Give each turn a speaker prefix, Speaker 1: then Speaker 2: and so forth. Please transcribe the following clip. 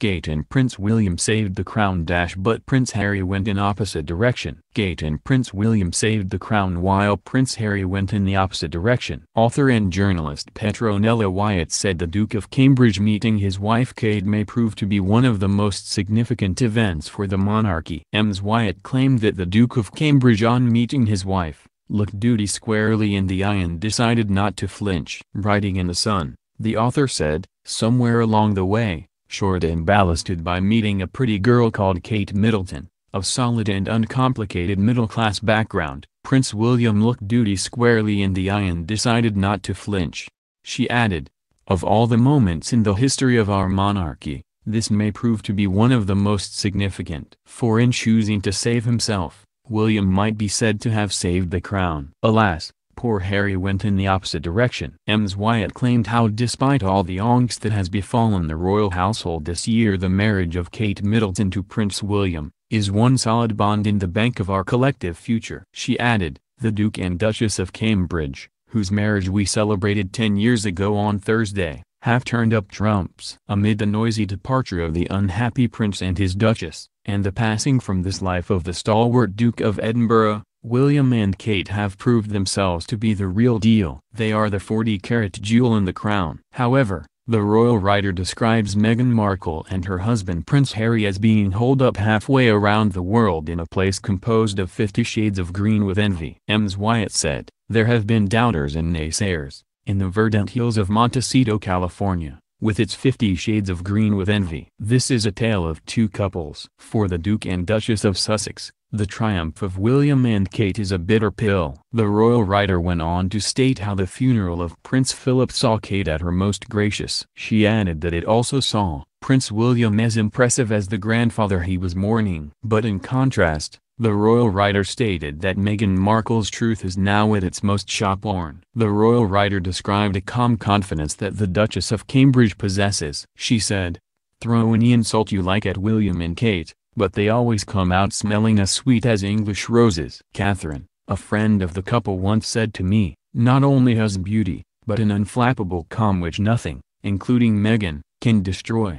Speaker 1: Gate and Prince William saved the crown dash but Prince Harry went in opposite direction. Gate and Prince William saved the crown while Prince Harry went in the opposite direction. Author and journalist Petronella Wyatt said the Duke of Cambridge meeting his wife Kate may prove to be one of the most significant events for the monarchy. Ms. Wyatt claimed that the Duke of Cambridge on meeting his wife, looked duty squarely in the eye and decided not to flinch. Writing in The Sun, the author said, somewhere along the way, short and ballasted by meeting a pretty girl called Kate Middleton, of solid and uncomplicated middle-class background, Prince William looked duty squarely in the eye and decided not to flinch. She added, Of all the moments in the history of our monarchy, this may prove to be one of the most significant. For in choosing to save himself, William might be said to have saved the crown. Alas, poor Harry went in the opposite direction. Ems Wyatt claimed how despite all the angst that has befallen the royal household this year the marriage of Kate Middleton to Prince William, is one solid bond in the bank of our collective future. She added, the Duke and Duchess of Cambridge, whose marriage we celebrated 10 years ago on Thursday, have turned up trumps. Amid the noisy departure of the unhappy prince and his duchess, and the passing from this life of the stalwart Duke of Edinburgh, William and Kate have proved themselves to be the real deal. They are the 40-carat jewel in the crown. However, the royal writer describes Meghan Markle and her husband Prince Harry as being holed up halfway around the world in a place composed of 50 shades of green with envy. Ms. Wyatt said, There have been doubters and naysayers, in the verdant hills of Montecito, California, with its 50 shades of green with envy. This is a tale of two couples. For the Duke and Duchess of Sussex, the triumph of William and Kate is a bitter pill. The royal writer went on to state how the funeral of Prince Philip saw Kate at her most gracious. She added that it also saw Prince William as impressive as the grandfather he was mourning. But in contrast, the royal writer stated that Meghan Markle's truth is now at its most shopworn. The royal writer described a calm confidence that the Duchess of Cambridge possesses. She said, Throw any insult you like at William and Kate, but they always come out smelling as sweet as English roses. Catherine, a friend of the couple once said to me, not only has beauty, but an unflappable calm which nothing, including Meghan, can destroy.